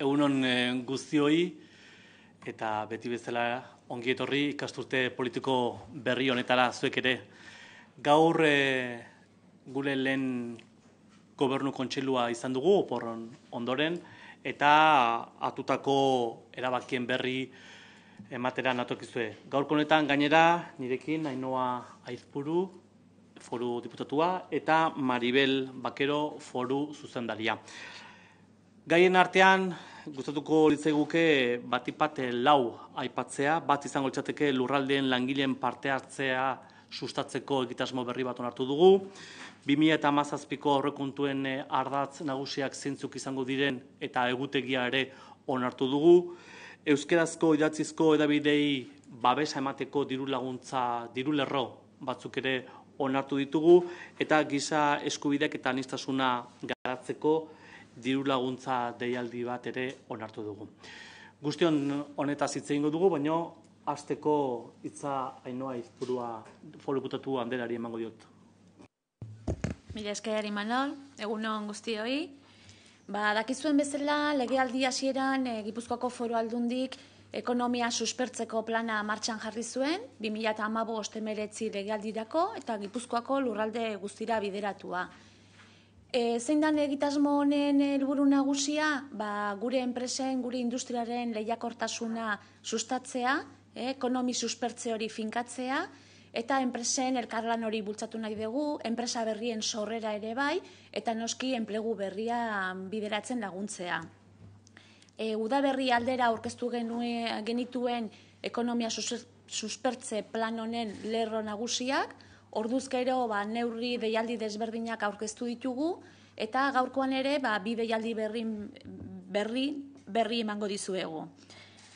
egunon eh, guztioi eta beti bezala ongi etorri ikasturte politiko berri honetara zuek ere. Gaur e, gure lehen gobernu kontselua izan dugu oporron ondoren eta atutako erabakien berri ematera natokizue. Gaurko honetan gainera nirekin Ainoa Aizpuru foru diputatua eta Maribel Bakero foru zuzendaria. Gaien artean, gustatuko litze guke batipate eh, lau aipatzea, bat izango txateke lurraldeen langileen parte hartzea sustatzeko egitasmo berri bat onartu dugu. 2000 eta mazazpiko aurrekontuen eh, ardatz nagusiak zintzuk izango diren eta egutegia ere onartu dugu. Euskerazko idatzizko edabidei babesa emateko diru laguntza, diru lerro batzuk ere onartu ditugu eta gisa eskubideak eta anistasuna garatzeko diru laguntza deialdi bat ere onartu dugu. Guztion honetaz hitz egingo dugu, baina hasteko hitza ainoa Izpurua folkutatu anderari emango diot. Mila Eskaiari Manol, egunon guztioi. Ba, dakizuen bezala, legealdi hasieran e, Gipuzkoako Foru Aldundik ekonomia suspertzeko plana martxan jarri zuen, 2008-2008 legealdirako eta Gipuzkoako lurralde guztira bideratua. E, zein dan egitasmo honen helburu nagusia, ba, gure enpresen, gure industriaren lehiakortasuna sustatzea, e, ekonomi suspertze hori finkatzea, eta enpresen elkarlan hori bultzatu nahi dugu, enpresa berrien sorrera ere bai, eta noski enplegu berria bideratzen laguntzea. E, udaberri aldera aurkeztu genue, genituen ekonomia suspertze plan honen lerro nagusiak, orduzkero ba, neurri deialdi desberdinak aurkeztu ditugu, eta gaurkoan ere ba, bi deialdi berri, berri, berri emango dizuegu.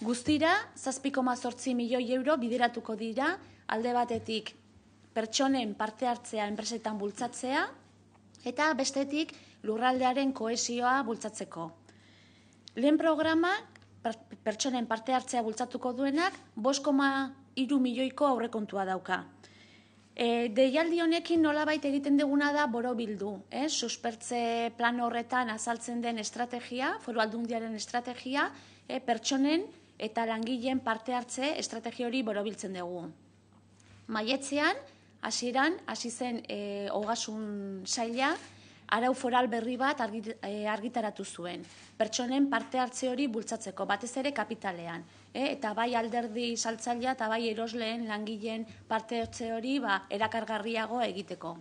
Guztira, zazpiko mazortzi milioi euro bideratuko dira, alde batetik pertsonen parte hartzea enpresetan bultzatzea, eta bestetik lurraldearen koesioa bultzatzeko. Lehen programa, pertsonen parte hartzea bultzatuko duenak, 5,2 milioiko aurrekontua dauka. E, deialdi honekin nolabait egiten deguna da boro bildu. Eh? Suspertze plan horretan azaltzen den estrategia, foru aldundiaren estrategia, e, pertsonen eta langileen parte hartze estrategia hori boro biltzen dugu. Maietzean, hasieran hasi zen e, eh, hogasun saila, arau foral berri bat argitaratu zuen. Pertsonen parte hartze hori bultzatzeko, batez ere kapitalean e, eta bai alderdi saltzailea eta bai erosleen langileen parte hotze hori ba, erakargarriago egiteko.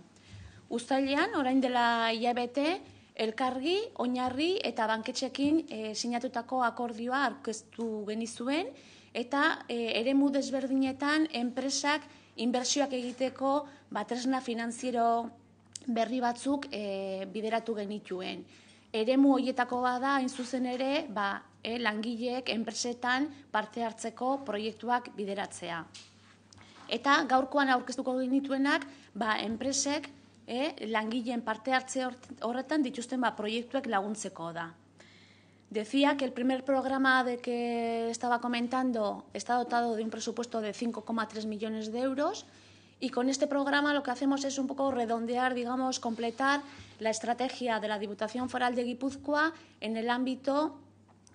Uztailean, orain dela iabete, elkargi, oinarri eta banketxekin eh, sinatutako akordioa arkeztu genizuen, eta e, eh, ere desberdinetan enpresak inbersioak egiteko batresna finanziero berri batzuk bideratu genituen. Eremu hoietako bada, hain zuzen ere, ba, e, langileek enpresetan parte hartzeko proiektuak bideratzea. Eta gaurkoan aurkeztuko genituenak, ba, enpresek languille eh, langileen parte hartze horretan dituzten ba, laguntzeko da. Decía que el primer programa de que estaba comentando está dotado de un presupuesto de 5,3 millones de euros y con este programa lo que hacemos es un poco redondear, digamos, completar la estrategia de la Diputación Foral de Guipúzcoa en el ámbito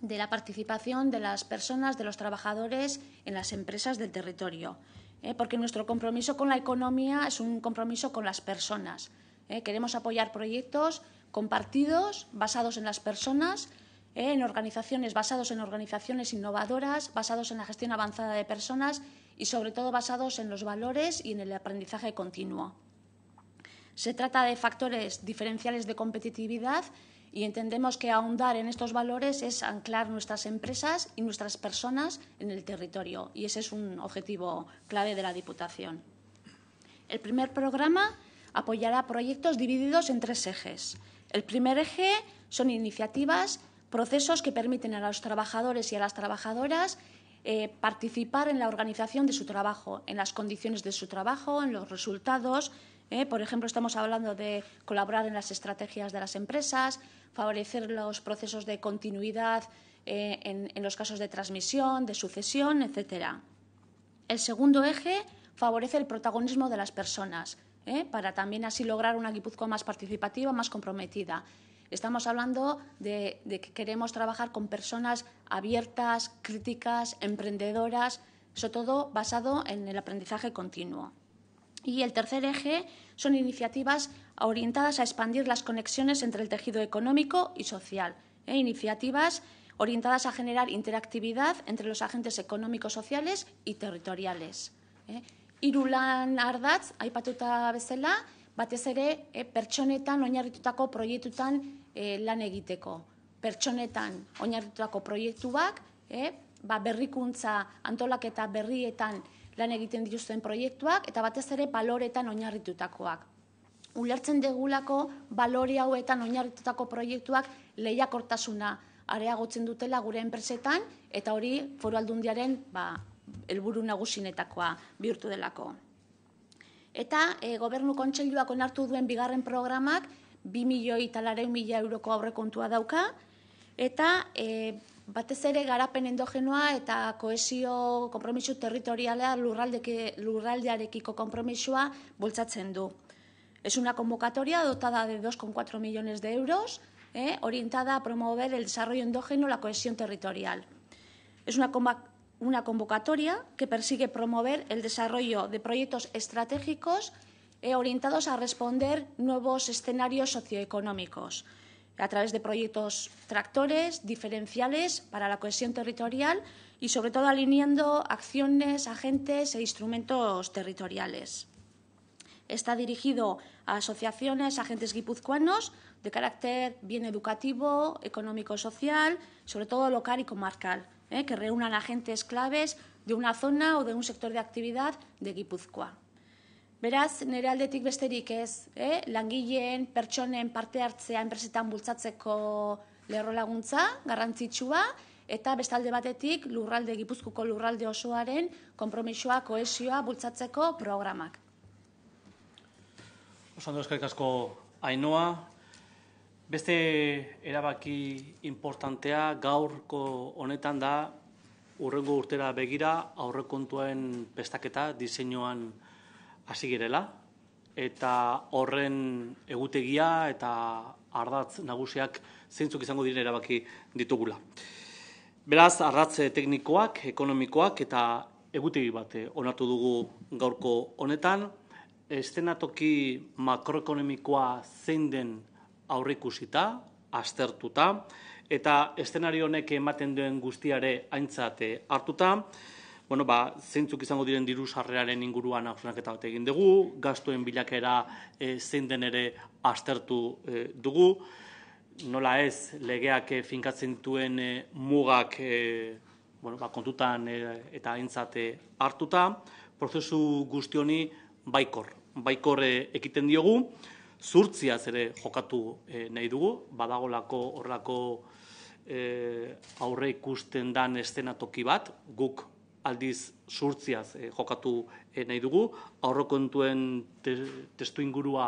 de la participación de las personas, de los trabajadores en las empresas del territorio, ¿eh? porque nuestro compromiso con la economía es un compromiso con las personas. ¿eh? Queremos apoyar proyectos compartidos, basados en las personas, ¿eh? en organizaciones, basados en organizaciones innovadoras, basados en la gestión avanzada de personas y, sobre todo, basados en los valores y en el aprendizaje continuo. Se trata de factores diferenciales de competitividad y entendemos que ahondar en estos valores es anclar nuestras empresas y nuestras personas en el territorio. Y ese es un objetivo clave de la Diputación. El primer programa apoyará proyectos divididos en tres ejes. El primer eje son iniciativas, procesos que permiten a los trabajadores y a las trabajadoras eh, participar en la organización de su trabajo, en las condiciones de su trabajo, en los resultados. Eh, por ejemplo, estamos hablando de colaborar en las estrategias de las empresas, favorecer los procesos de continuidad eh, en, los casos de transmisión, de sucesión, etc. El segundo eje favorece el protagonismo de las personas, eh, para también así lograr una Guipúzcoa más participativa, más comprometida. Estamos hablando de, de, que queremos trabajar con personas abiertas, críticas, emprendedoras, sobre todo basado en el aprendizaje continuo. Y el tercer eje son iniciativas orientadas a expandir las conexiones entre el tejido económico y social. ¿eh? Iniciativas orientadas a generar interactividad entre los agentes económicos, sociales y territoriales. ¿eh? Irulan ardatz, aipatuta bezala, batez ere eh, pertsonetan oinarritutako proiektutan eh, lan egiteko. Pertsonetan oinarritutako proiektuak, va ¿eh? ba, berrikuntza antolaketa berrietan lan egiten dituzten proiektuak eta batez ere baloretan oinarritutakoak. Ulertzen degulako balori hauetan oinarritutako proiektuak lehiakortasuna areagotzen dutela gure enpresetan eta hori Foru Aldundiaren ba helburu nagusinetakoa bihurtu delako. Eta e, Gobernu Kontseiluak onartu duen bigarren programak 2 milioi eta 1.000.000 euroko aurrekontua dauka eta e, batez ere garapen endogenoa eta Es una convocatoria dotada de 2,4 millones de euros, eh, orientada a promover el desarrollo endógeno, la cohesión territorial. Es una, convocatoria que persigue promover el desarrollo de proyectos estratégicos eh, orientados a responder nuevos escenarios socioeconómicos, a través de proyectos tractores, diferenciales para la cohesión territorial y, sobre todo, alineando acciones, agentes e instrumentos territoriales. Está dirigido a asociaciones, agentes guipuzcoanos de carácter bien educativo, económico-social, sobre todo local y comarcal, ¿eh? que reúnan agentes claves de una zona o de un sector de actividad de Guipúzcoa. Beraz, nire aldetik besterik ez, eh? langileen, pertsonen parte hartzea enpresetan bultzatzeko lerro laguntza, garrantzitsua, eta bestalde batetik lurralde egipuzkuko lurralde osoaren konpromisoa, koesioa bultzatzeko programak. Osando eskerrik asko Ainoa, Beste erabaki importantea gaurko honetan da urrengo urtera begira aurrekontuen pestaketa diseinuan hasi girela eta horren egutegia eta ardatz nagusiak zeintzuk izango diren erabaki ditugula. Beraz, arratze teknikoak, ekonomikoak eta egutegi bat eh, onartu dugu gaurko honetan, estenatoki makroekonomikoa zein den aurrikusita, aztertuta eta estenario honek ematen duen guztiare aintzate eh, hartuta bueno, ba, zeintzuk izango diren diru sarreraren inguruan hausnaketa bat egin dugu, gastuen bilakera eh, zein den ere astertu eh, dugu, nola ez legeak e, finkatzen dituen mugak bueno, ba, kontutan e, eta aintzate hartuta, prozesu guztioni baikor, baikor e, ekiten diogu, zurtziaz ere jokatu nahi dugu, badagolako horlako E, aurre ikusten dan estena toki bat, guk aldiz surtziaz eh, jokatu eh, nahi dugu. Aurrokontuen te, testu ingurua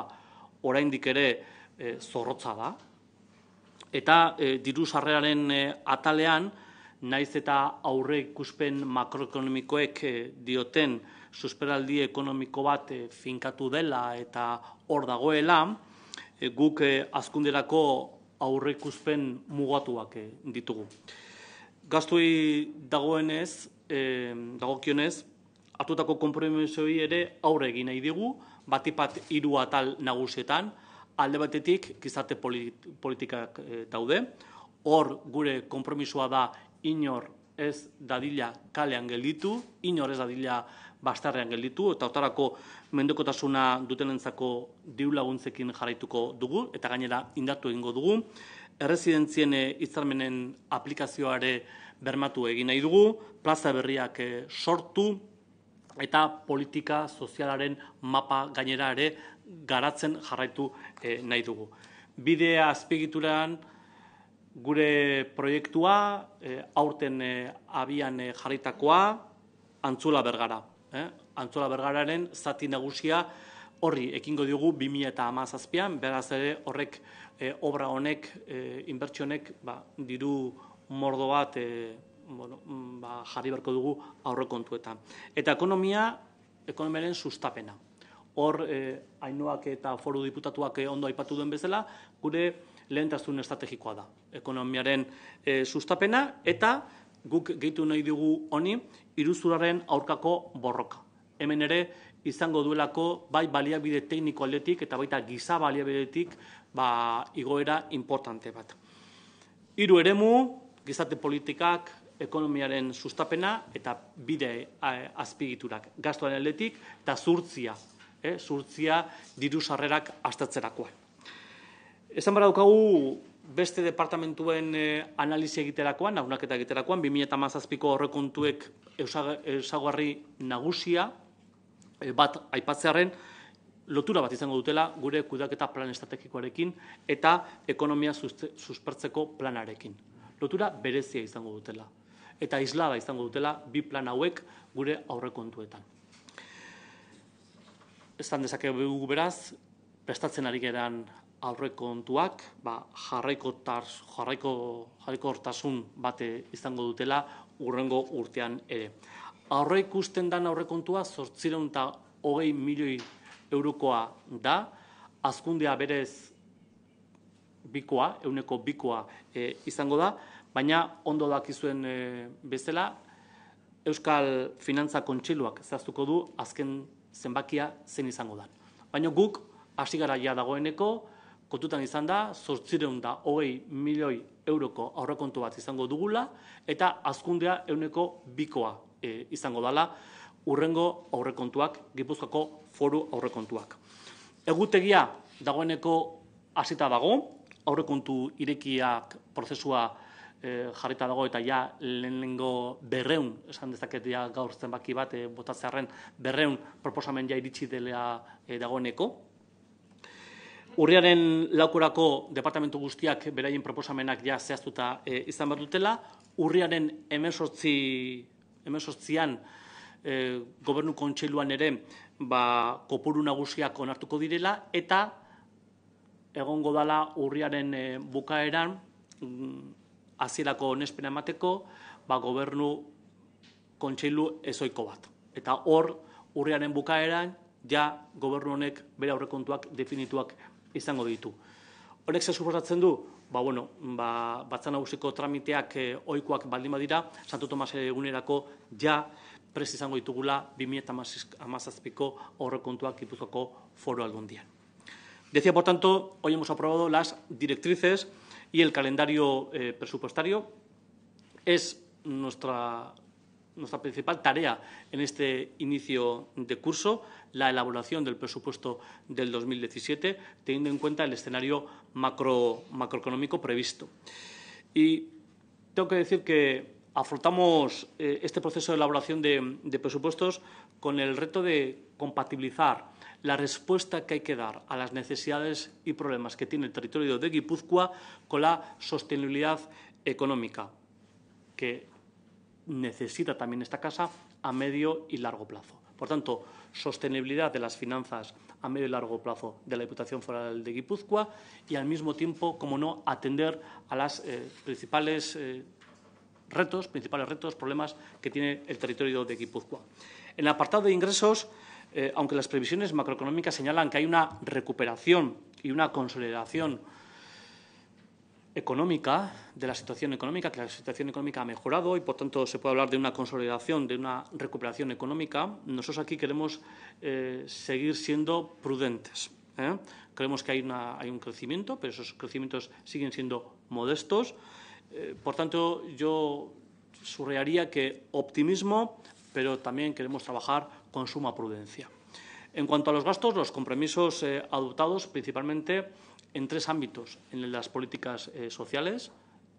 oraindik ere e, zorrotza da. Eta e, diru sarrearen atalean, naiz eta aurre ikuspen makroekonomikoek dioten susperaldi ekonomiko bat finkatu dela eta hor dagoela, guk e, azkunderako aurre ikuspen mugatuak e, ditugu. Gaztui dagoenez, e, dagokionez, atutako kompromisoi ere aurre egin nahi digu, batipat hiru atal nagusetan, alde batetik gizarte politikak eh, daude, hor gure kompromisoa da inor ez dadila kalean gelditu, inor ez dadila bastarrean gelditu, eta otarako mendokotasuna dutenentzako entzako laguntzekin jarraituko dugu, eta gainera indatu egingo dugu. Erresidentzien eh, itzarmenen aplikazioare bermatu egin nahi dugu, plaza berriak eh, sortu eta politika sozialaren mapa gainera ere garatzen jarraitu eh, nahi dugu. Bidea azpigituran gure proiektua eh, aurten abian jarritakoa antzula bergara. Antzula bergararen zati nagusia horri ekingo dugu 2000 eta amazazpian, beraz ere horrek obra honek, inbertsionek, ba, diru mordo bat e, bueno, mm, ba, jarri berko dugu aurre kontueta. Eta ekonomia, ekonomiaren sustapena. Hor, eh, eta foru diputatuak eh, ondo aipatu duen bezala, gure lehentasun estrategikoa da. Ekonomiaren eh, sustapena eta guk gehitu nahi dugu honi, iruzuraren aurkako borroka. Hemen ere, izango duelako bai baliabide tekniko aldetik eta baita giza baliabideetik ba, igoera importante bat. Hiru eremu, gizarte politikak, ekonomiaren sustapena eta bide azpigiturak gastuan aldetik eta zurtzia, eh, zurtzia diru sarrerak astatzerakoan. Ezan bera daukagu beste departamentuen eh, analisi egiterakoan, nagunaketa egiterakoan, 2000 mazazpiko horrekontuek eusagarri nagusia, eh, bat aipatzearen, lotura bat izango dutela gure kudaketa plan estrategikoarekin eta ekonomia suspertzeko planarekin lotura berezia izango dutela. Eta islaba izango dutela bi plan hauek gure aurrekontuetan. Estan dezake dugu beraz, prestatzen ari geran aurrekontuak, ba, jarraiko, tars, jarraiko, jarraiko hortasun bate izango dutela urrengo urtean ere. Aurre ikusten dan aurrekontua zortziron eta hogei milioi eurokoa da, azkundea berez bikoa, euneko bikoa e, izango da, baina ondo dakizuen e, bezala, Euskal Finantza Kontxiluak zehaztuko du azken zenbakia zen izango da. Baina guk, asigara ja dagoeneko, kontutan izan da, sortzireun da, hogei milioi euroko aurrekontu bat izango dugula, eta azkundea euneko bikoa e, izango dala, urrengo aurrekontuak, gipuzkako foru aurrekontuak. Egutegia dagoeneko hasita dago, aurrekontu irekiak prozesua e, jarrita dago eta ja lehenengo berreun, esan dezaketia gaur zenbaki bat, e, eh, botatzearen berreun proposamen ja iritsi dela eh, dagoeneko. Urriaren laukurako departamentu guztiak beraien proposamenak ja zehaztuta izan behar dutela, urriaren emesortzi, emesortzian e, gobernu kontxeluan ere ba, kopuru nagusiak onartuko direla eta egongo dala urriaren eh, bukaeran mm, hasierako onespena emateko ba gobernu kontseilu ezoiko bat eta hor urriaren bukaeran ja gobernu honek bere aurrekontuak definituak izango ditu Honek ze suportatzen du? Ba, bueno, ba, batzan nagusiko tramiteak e, eh, oikoak baldin badira, Santo Tomas egunerako ja prest izango ditugula 2008 amazazpiko horrekontuak ipuzkoko foro aldundian. Decía, por tanto, hoy hemos aprobado las directrices y el calendario eh, presupuestario. Es nuestra, principal tarea en este inicio de curso, la elaboración del presupuesto del 2017, teniendo en cuenta el escenario macroeconómico previsto. Y tengo que decir que afrontamos eh, este proceso de elaboración de presupuestos con el reto de compatibilizar la respuesta que hay que dar a las necesidades y problemas que tiene el territorio de Guipúzcoa con la sostenibilidad económica que necesita también esta casa a medio y largo plazo. Por tanto, sostenibilidad de las finanzas a medio y largo plazo de la Diputación Foral de Guipúzcoa y, al mismo tiempo, como no, atender a los eh, principales eh, retos, principales retos, problemas que tiene el territorio de Guipúzcoa. En el apartado de ingresos, eh, aunque las previsiones macroeconómicas señalan que hay una recuperación y una consolidación económica, de la situación económica, que la situación económica ha mejorado y, por tanto, se puede hablar de una consolidación, de una recuperación económica, nosotros aquí queremos eh, seguir siendo prudentes. ¿eh? Creemos que hay, un crecimiento, pero esos crecimientos siguen siendo modestos. por tanto, yo subrayaría que optimismo, pero también queremos trabajar con suma prudencia. En cuanto a los gastos, los compromisos eh, adoptados principalmente en tres ámbitos. En las políticas eh, sociales,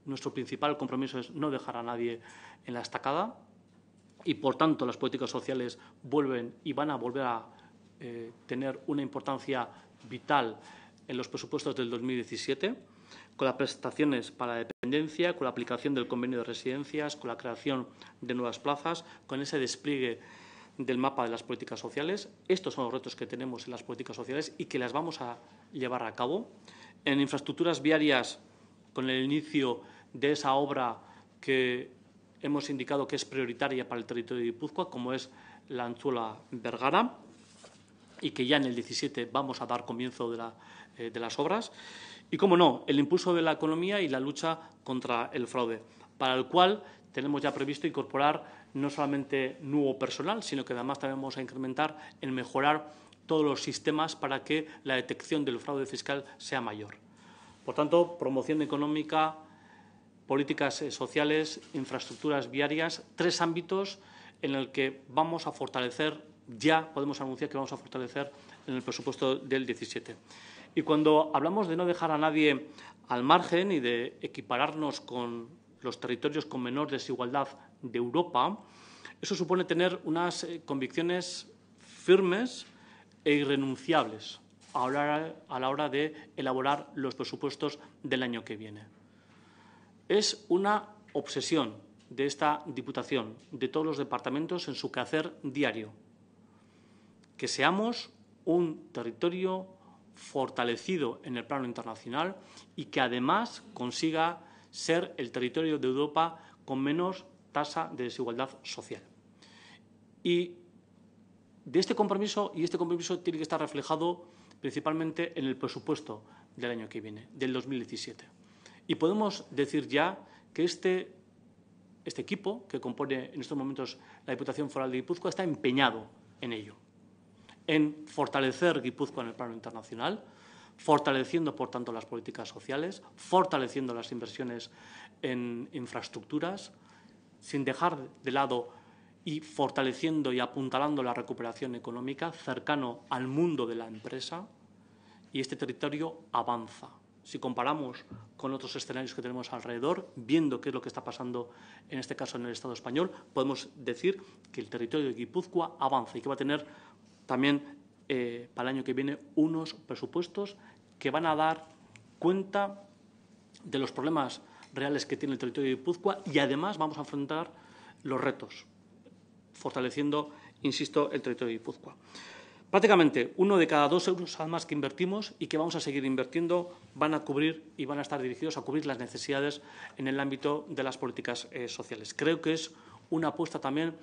nuestro principal compromiso es no dejar a nadie en la estacada y, por tanto, las políticas sociales vuelven y van a volver a eh, tener una importancia vital en los presupuestos del 2017, con las prestaciones para la dependencia, con la aplicación del convenio de residencias, con la creación de nuevas plazas, con ese despliegue del mapa de las políticas sociales. Estos son los retos que tenemos en las políticas sociales y que las vamos a llevar a cabo. En infraestructuras viarias, con el inicio de esa obra que hemos indicado que es prioritaria para el territorio de Guipúzcoa, como es la Anzuela Vergara, y que ya en el 17 vamos a dar comienzo de, eh, de las obras. Y, como no, el impulso de la economía y la lucha contra el fraude, para el cual tenemos ya previsto incorporar no solamente nuevo personal, sino que además también vamos a incrementar en mejorar todos los sistemas para que la detección del fraude fiscal sea mayor. Por tanto, promoción económica, políticas eh, sociales, infraestructuras viarias, tres ámbitos en los que vamos a fortalecer, ya podemos anunciar que vamos a fortalecer en el presupuesto del 17. Y cuando hablamos de no dejar a nadie al margen y de equipararnos con los territorios con menor desigualdad de Europa, eso supone tener unas eh, convicciones firmes e irrenunciables a la hora de elaborar los presupuestos del año que viene. Es una obsesión de esta Diputación, de todos los departamentos en su quehacer diario, que seamos un territorio fortalecido en el plano internacional y que además consiga ser el territorio de Europa con menos tasa de desigualdad social. Y de este compromiso, y este compromiso tiene que estar reflejado principalmente en el presupuesto del año que viene, del 2017. Y podemos decir ya que este, este, equipo que compone en estos momentos la Diputación Foral de Guipúzcoa está empeñado en ello, en fortalecer Guipúzcoa en el plano internacional, fortaleciendo, por tanto, las políticas sociales, fortaleciendo las inversiones en infraestructuras, sin dejar de lado y fortaleciendo y apuntalando la recuperación económica cercano al mundo de la empresa y este territorio avanza. Si comparamos con otros escenarios que tenemos alrededor, viendo qué es lo que está pasando en este caso en el Estado español, podemos decir que el territorio de Guipúzcoa avanza y que va a tener también eh, para el año que viene unos presupuestos que van a dar cuenta de los problemas reales que tiene el territorio de Guipúzcoa y además vamos a afrontar los retos, fortaleciendo, insisto, el territorio de Guipúzcoa. Prácticamente uno de cada dos euros además que invertimos y que vamos a seguir invirtiendo van a cubrir y van a estar dirigidos a cubrir las necesidades en el ámbito de las políticas eh, sociales. Creo que es una apuesta también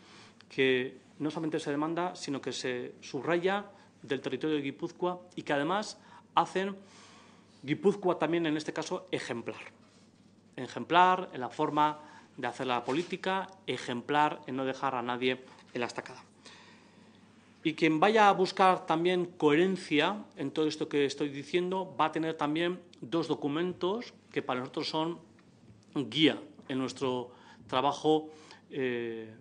que no solamente se demanda, sino que se subraya del territorio de Guipúzcoa y que además hacen Guipúzcoa también en este caso ejemplar ejemplar en la forma de hacer la política, ejemplar en no dejar a nadie en la estacada. Y quien vaya a buscar también coherencia en todo esto que estoy diciendo va a tener también dos documentos que para nosotros son guía en nuestro trabajo eh,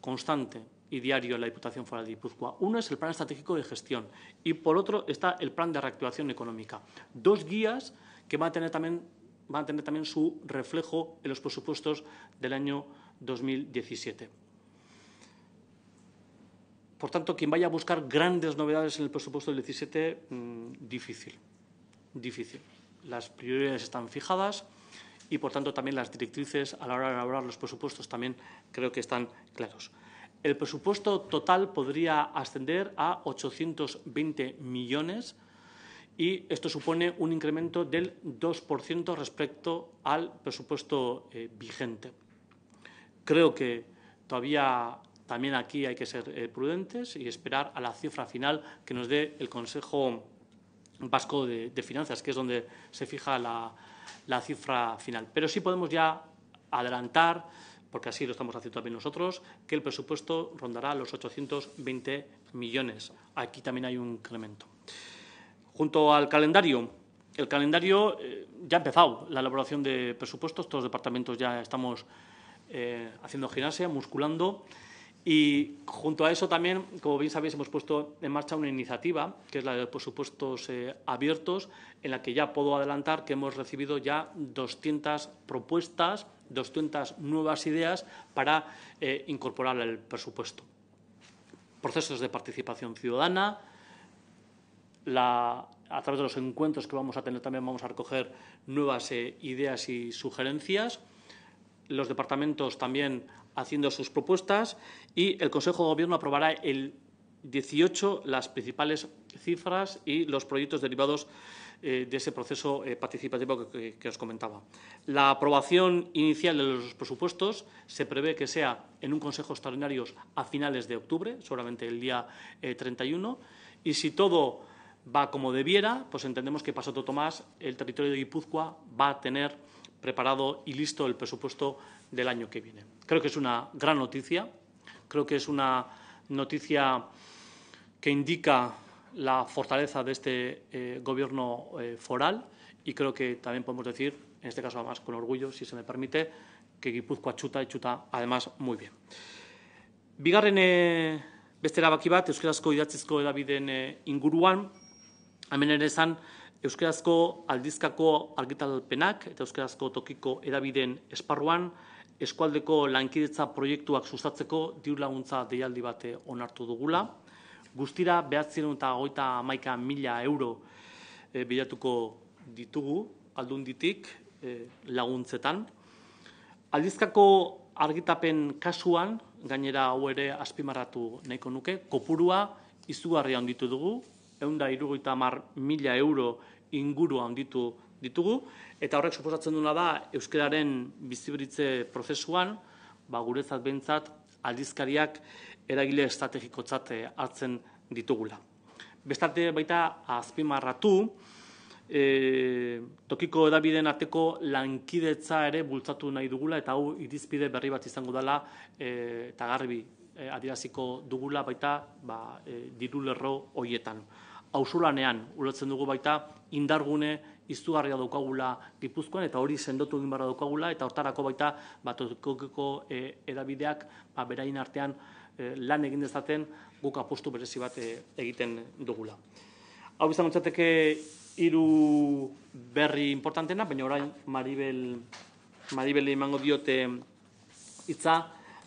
constante y diario en la Diputación Foral de Guipúzcoa. Uno es el Plan Estratégico de Gestión y por otro está el Plan de Reactivación Económica. Dos guías que van a tener también van a tener también su reflejo en los presupuestos del año 2017. Por tanto, quien vaya a buscar grandes novedades en el presupuesto del 2017, mm, difícil, difícil. Las prioridades están fijadas y, por tanto, también las directrices a la hora de elaborar los presupuestos también creo que están claros. El presupuesto total podría ascender a 820 millones y esto supone un incremento del 2% respecto al presupuesto eh, vigente. Creo que todavía también aquí hay que ser eh, prudentes y esperar a la cifra final que nos dé el Consejo Vasco de, Finanzas, que es donde se fija la, la cifra final. Pero sí podemos ya adelantar, porque así lo estamos haciendo también nosotros, que el presupuesto rondará los 820 millones. Aquí también hay un incremento. Junto al calendario, el calendario eh, ya ha empezado, la elaboración de presupuestos, todos los departamentos ya estamos eh, haciendo gimnasia, musculando. Y junto a eso también, como bien sabéis, hemos puesto en marcha una iniciativa, que es la de presupuestos eh, abiertos, en la que ya puedo adelantar que hemos recibido ya 200 propuestas, 200 nuevas ideas para incorporar el presupuesto. Procesos de participación ciudadana, a través de los encuentros que vamos a tener también vamos a recoger nuevas eh, ideas y sugerencias, los departamentos también haciendo sus propuestas y el Consejo de Gobierno aprobará el 18 las principales cifras y los proyectos derivados eh, de ese proceso eh, participativo que, os comentaba. La aprobación inicial de los presupuestos se prevé que sea en un Consejo Extraordinario a finales de octubre, solamente el día 31, y si todo va como debiera, pues entendemos que pasó Tomás el territorio de Guipúzcoa va a tener preparado y listo el presupuesto del año que viene. Creo que es una gran noticia, creo que es una noticia que indica la fortaleza de este eh, gobierno eh, foral y creo que también podemos decir, en este caso además con orgullo, si se me permite, que Guipúzcoa chuta y chuta además muy bien. Bigarren eh, bestera y bat, euskarazko David en inguruan, Hemen ere esan, Euskarazko aldizkako argitalpenak eta Euskarazko tokiko erabideen esparruan, eskualdeko lankidetza proiektuak sustatzeko diur laguntza deialdi bate eh, onartu dugula. Guztira, behatzen eta goita maika mila euro e, bilatuko ditugu aldunditik eh, laguntzetan. Aldizkako argitapen kasuan, gainera hau ere aspimarratu nahiko nuke, kopurua izugarria onditu dugu, eunda eta mar mila euro inguru handitu ditugu, eta horrek suposatzen duna da Euskararen bizibritze prozesuan, ba, guretzat behintzat aldizkariak eragile estrategikotzat eh, hartzen ditugula. Bestarte baita azpimarratu, e, tokiko edabideen arteko lankidetza ere bultzatu nahi dugula, eta hau irizpide berri bat izango dela e, eta garbi e, adiraziko dugula baita ba, e, diru lerro hoietan hausulanean ulotzen dugu baita indargune izugarria daukagula Gipuzkoan eta hori sendotu egin barra daukagula eta hortarako baita ba, tokikokiko e, edabideak ba, beraien artean e, lan egin dezaten guk apostu berezi bat e, egiten dugula. Hau izan gontzateke hiru berri importantena, baina orain Maribel Maribel emango diote hitza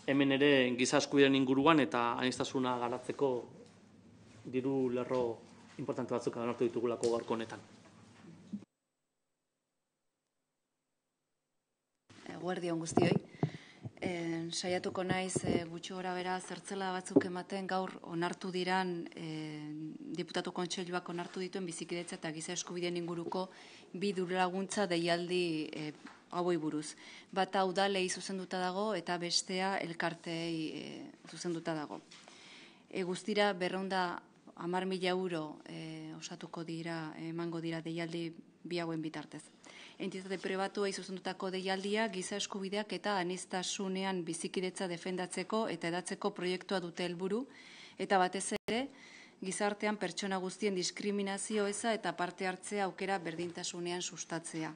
hemen ere giza eskubideen inguruan eta anistasuna garatzeko diru lerro importante batzuk agarrartu ditugulako gaurko honetan. Guardi hon guztioi. E, saiatuko naiz eh, gutxi gora bera zertzela batzuk ematen gaur onartu diran eh, diputatu kontseiluak onartu dituen bizikidetza eta giza eskubideen inguruko bi laguntza deialdi e, hauei buruz. Bata udalei zuzenduta dago eta bestea elkartei zuzenduta dago. E, guztira berrunda amar mila euro eh, osatuko dira, emango dira deialdi bi bitartez. Entitate prebatua izuzendutako deialdia giza eskubideak eta anistasunean bizikidetza defendatzeko eta edatzeko proiektua dute helburu eta batez ere gizartean pertsona guztien diskriminazio eza eta parte hartzea aukera berdintasunean sustatzea.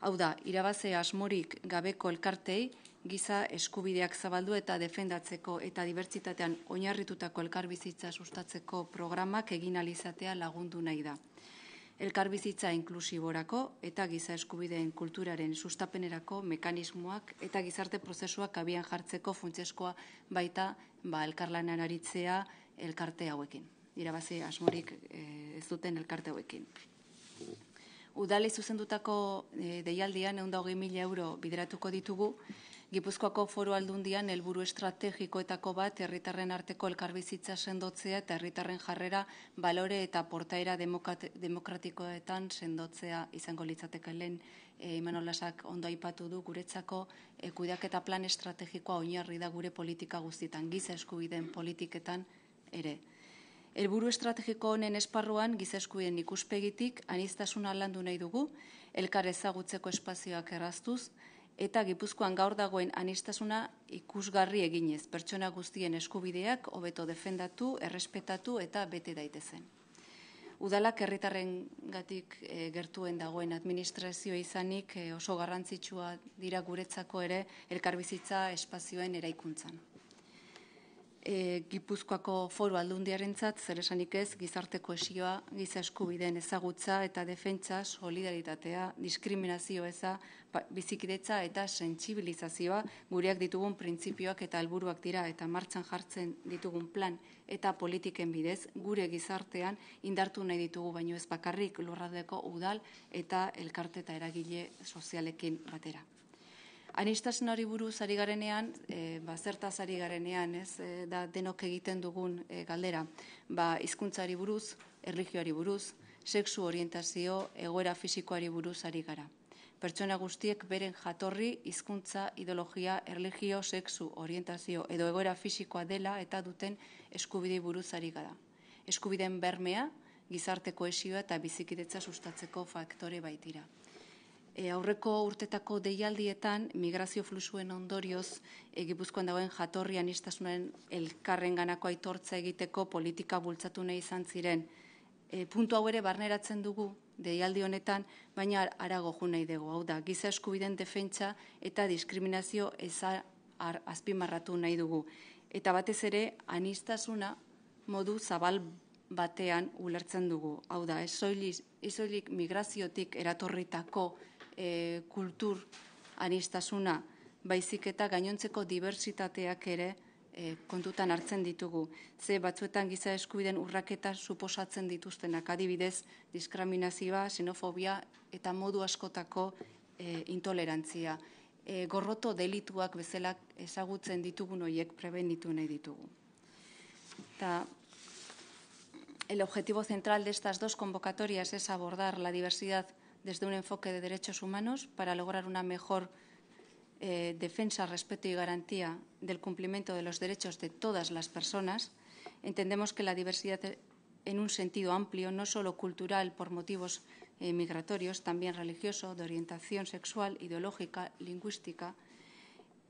Hau da, irabaze asmorik gabeko elkartei giza eskubideak zabaldu eta defendatzeko eta dibertsitatean oinarritutako elkarbizitza sustatzeko programak egin alizatea lagundu nahi da. Elkarbizitza inklusiborako eta giza eskubideen kulturaren sustapenerako mekanismoak eta gizarte prozesuak abian jartzeko funtzeskoa baita ba, elkarlanan aritzea elkarte hauekin. Irabazi, asmorik eh, ez duten elkarte hauekin. Udale zuzendutako eh, deialdian 120.000 euro bideratuko ditugu Gipuzkoako foru aldundian helburu estrategikoetako bat herritarren arteko elkarbizitza sendotzea eta herritarren jarrera balore eta portaera demokratikoetan sendotzea izango litzateke lehen eh, Imanolasak ondo aipatu du guretzako e, kudeaketa plan estrategikoa oinarri da gure politika guztietan giza eskubideen politiketan ere. Elburu estrategiko honen esparruan gizeskuen ikuspegitik anistasuna landu nahi dugu, elkar ezagutzeko espazioak erraztuz, eta gipuzkoan gaur dagoen anistazuna ikusgarri eginez, pertsona guztien eskubideak hobeto defendatu, errespetatu eta bete daitezen. Udalak herritarren gatik eh, gertuen dagoen administrazio izanik eh, oso garrantzitsua dira guretzako ere elkarbizitza espazioen eraikuntzan e, Gipuzkoako foru aldundiaren zat, zer esanik ez, gizarteko esioa, giza eskubideen ezagutza eta defentsa, solidaritatea, diskriminazio eza, ba, bizikidetza eta sentsibilizazioa gureak ditugun printzipioak eta alburuak dira eta martxan jartzen ditugun plan eta politiken bidez gure gizartean indartu nahi ditugu baino ez bakarrik lurraldeko udal eta elkarte eta eragile sozialekin batera. Anistasun hori buruz ari garenean, e, ba, ari garenean, ez, eh, da denok egiten dugun eh, galdera. Ba, izkuntzari buruz, erlijioari buruz, sexu orientazio, egoera fisikoari buruz ari gara. Pertsona guztiek beren jatorri, hizkuntza ideologia, erlijio, sexu, orientazio edo egoera fisikoa dela eta duten eskubidei buruz ari gara. Eskubideen bermea, gizarteko esioa eta bizikidetza sustatzeko faktore baitira e, aurreko urtetako deialdietan migrazio fluxuen ondorioz e, Gipuzkoan dagoen jatorrian elkarrenganako elkarren ganako aitortza egiteko politika bultzatu nahi izan ziren. E, puntu hau ere barneratzen dugu deialdi honetan, baina arago jun nahi dugu. Hau da, giza eskubiden defentsa eta diskriminazio eza azpimarratu nahi dugu. Eta batez ere, anistasuna modu zabal batean ulertzen dugu. Hau da, ezoilik migraziotik eratorritako e, kultur anistasuna, baizik eta gainontzeko diversitateak ere e, kontutan hartzen ditugu. Ze batzuetan giza eskubiden urraketa suposatzen dituztenak, adibidez, diskriminaziba, xenofobia eta modu askotako e, intolerantzia. E, gorroto delituak bezala ezagutzen ditugun noiek prebenditu nahi ditugu. Ta, el objetivo central de estas dos convocatorias es abordar la diversidad desde un enfoque de derechos humanos para lograr una mejor eh, defensa, respeto y garantía del cumplimiento de los derechos de todas las personas. Entendemos que la diversidad en un sentido amplio, no solo cultural por motivos eh, migratorios, también religioso, de orientación sexual, ideológica, lingüística.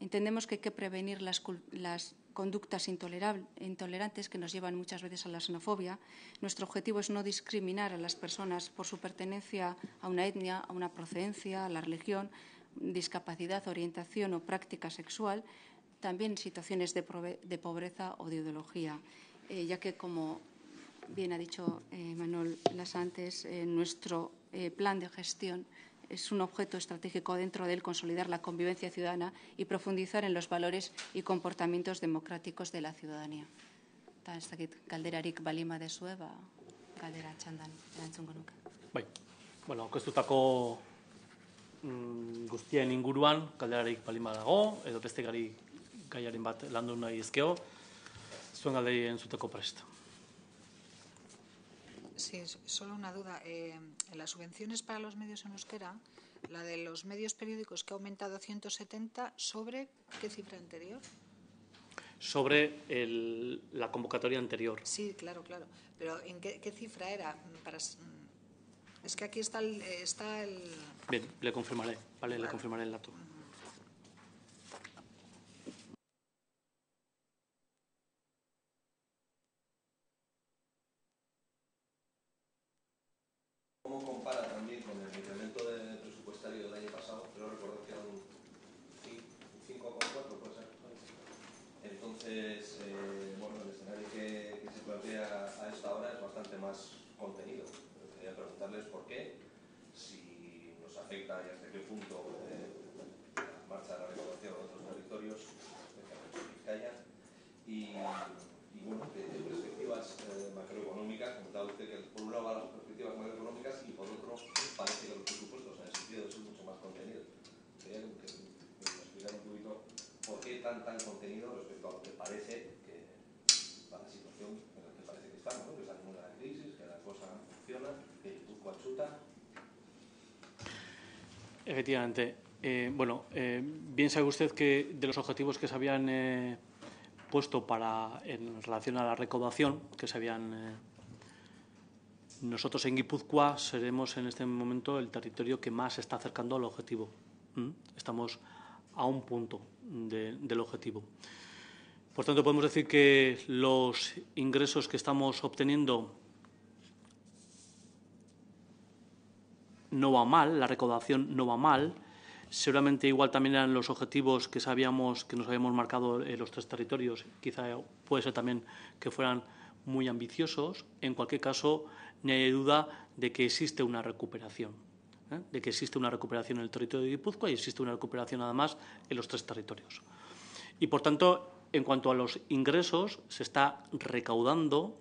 Entendemos que hay que prevenir las, las conductas intolerantes que nos llevan muchas veces a la xenofobia. Nuestro objetivo es no discriminar a las personas por su pertenencia a una etnia, a una procedencia, a la religión, discapacidad, orientación o práctica sexual, también situaciones de, pobreza o de ideología, eh, ya que, como bien ha dicho eh, Manuel Las antes, eh, nuestro plan de gestión es un objeto estratégico dentro de él consolidar la convivencia ciudadana y profundizar en los valores y comportamientos democráticos de la ciudadanía. Eta ez galderarik balima de ba, galdera txandan erantzungo nuke. Bai, bueno, aurkeztutako mm, guztien inguruan, galderarik balima dago, edo beste gari gaiaren bat landu nahi ezkeo, zuen galderien zuteko presta. Sí, solo una duda. Eh, las subvenciones para los medios en euskera, la de los medios periódicos que ha aumentado a 170, ¿sobre qué cifra anterior? Sobre la convocatoria anterior. Sí, claro, claro. Pero ¿en qué, cifra era? Mm, es que aquí está el... Eh, está el... Bien, le confirmaré, ¿vale? Le confirmaré el dato. Efectivamente. Eh, bueno, eh, bien sabe usted que de los objetivos que se habían eh, puesto para en relación a la recaudación, que se habían nosotros en Guipúzcoa seremos en este momento el territorio que más se está acercando al objetivo. Estamos a un punto del objetivo. Por tanto, podemos decir que los ingresos que estamos obteniendo no va mal, la recaudación no va mal. Seguramente igual también eran los objetivos que sabíamos que nos habíamos marcado en los tres territorios. Quizá puede ser también que fueran muy ambiciosos. En cualquier caso, no hay duda de que existe una recuperación. ¿eh? De que existe una recuperación en el territorio de Guipúzcoa y existe una recuperación además en los tres territorios. Y por tanto, en cuanto a los ingresos, se está recaudando,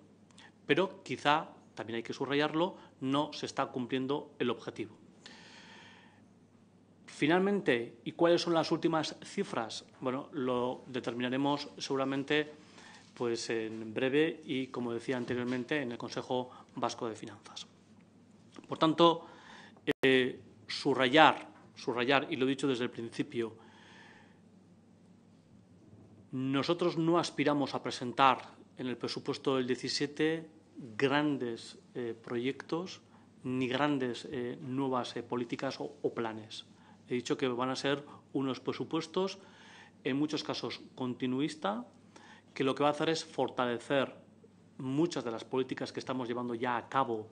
pero quizá también hay que subrayarlo, no se está cumpliendo el objetivo. Finalmente, ¿y cuáles son las últimas cifras? Bueno, lo determinaremos seguramente pues en breve y como decía anteriormente en el Consejo Vasco de Finanzas. Por tanto, eh, subrayar, subrayar y lo he dicho desde el principio, nosotros no aspiramos a presentar en el presupuesto del 17 grandes eh, proyectos ni grandes eh, nuevas eh, políticas o, planes. He dicho que van a ser unos presupuestos, en muchos casos continuista, que lo que va a hacer es fortalecer muchas de las políticas que estamos llevando ya a cabo,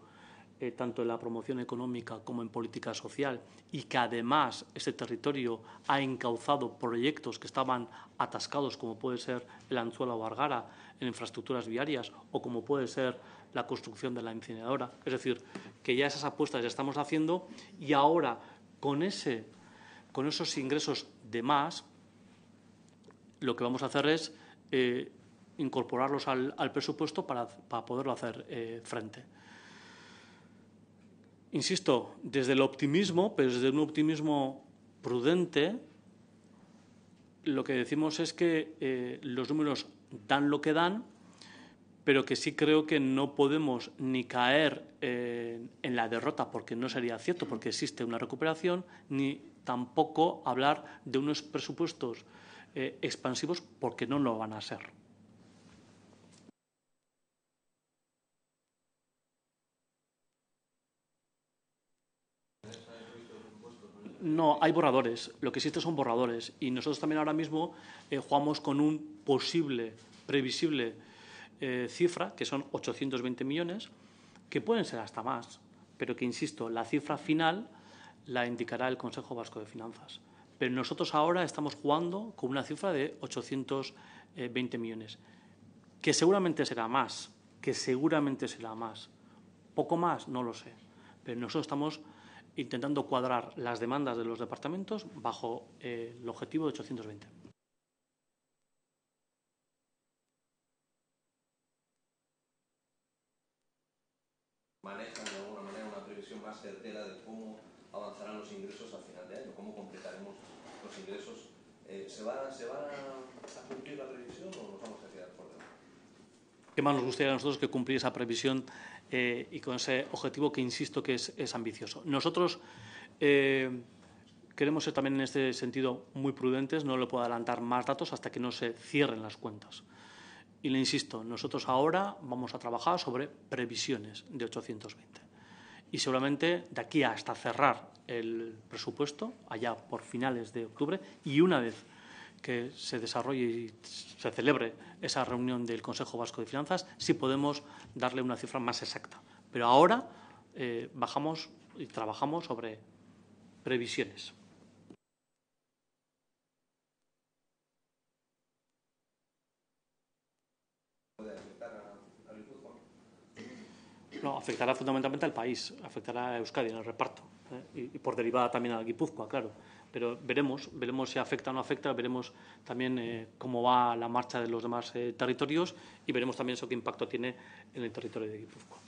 tanto en la promoción económica como en política social, y que además ese territorio ha encauzado proyectos que estaban atascados, como puede ser el Anzuela o Argara, en infraestructuras viarias, o como puede ser la construcción de la incineradora. Es decir, que ya esas apuestas ya estamos haciendo y ahora con, ese, con esos ingresos de más, lo que vamos a hacer es eh, incorporarlos al, presupuesto para, poderlo hacer eh, frente. Insisto, desde el optimismo, pero desde un optimismo prudente, lo que decimos es que eh, los números dan lo que dan, pero que sí creo que no podemos ni caer eh, en la derrota, porque no sería cierto, porque existe una recuperación, ni tampoco hablar de unos presupuestos eh, expansivos, porque no lo van a ser. No, hay borradores. Lo que existe son borradores. Y nosotros también ahora mismo eh, jugamos con un posible, previsible eh, cifra, que son 820 millones, que pueden ser hasta más, pero que, insisto, la cifra final la indicará el Consejo Vasco de Finanzas. Pero nosotros ahora estamos jugando con una cifra de 820 millones, que seguramente será más, que seguramente será más. Poco más, no lo sé. Pero nosotros estamos intentando cuadrar las demandas de los departamentos bajo eh, el objetivo de 820. manejan de alguna manera una previsión más certera de cómo avanzarán los ingresos al final de año, cómo completaremos los ingresos. Eh, ¿se, va, ¿Se a cumplir la previsión o nos vamos a quedar por delante? ¿Qué más nos gustaría a nosotros que cumplir esa previsión eh, y con ese objetivo que insisto que es, es ambicioso? Nosotros eh, queremos ser también en este sentido muy prudentes, no le puedo adelantar más datos hasta que no se cierren las cuentas. Y le insisto, nosotros ahora vamos a trabajar sobre previsiones de 820. Y seguramente de aquí hasta cerrar el presupuesto, allá por finales de octubre, y una vez que se desarrolle y se celebre esa reunión del Consejo Vasco de Finanzas, sí podemos darle una cifra más exacta. Pero ahora eh, bajamos y trabajamos sobre previsiones. No, afectará fundamentalmente al país, afectará a Euskadi en el reparto ¿eh? y, por derivada también a Guipúzcoa, claro. Pero veremos, veremos si afecta o no afecta, veremos también eh, cómo va la marcha de los demás eh, territorios y veremos también eso qué impacto tiene en el territorio de Guipúzcoa.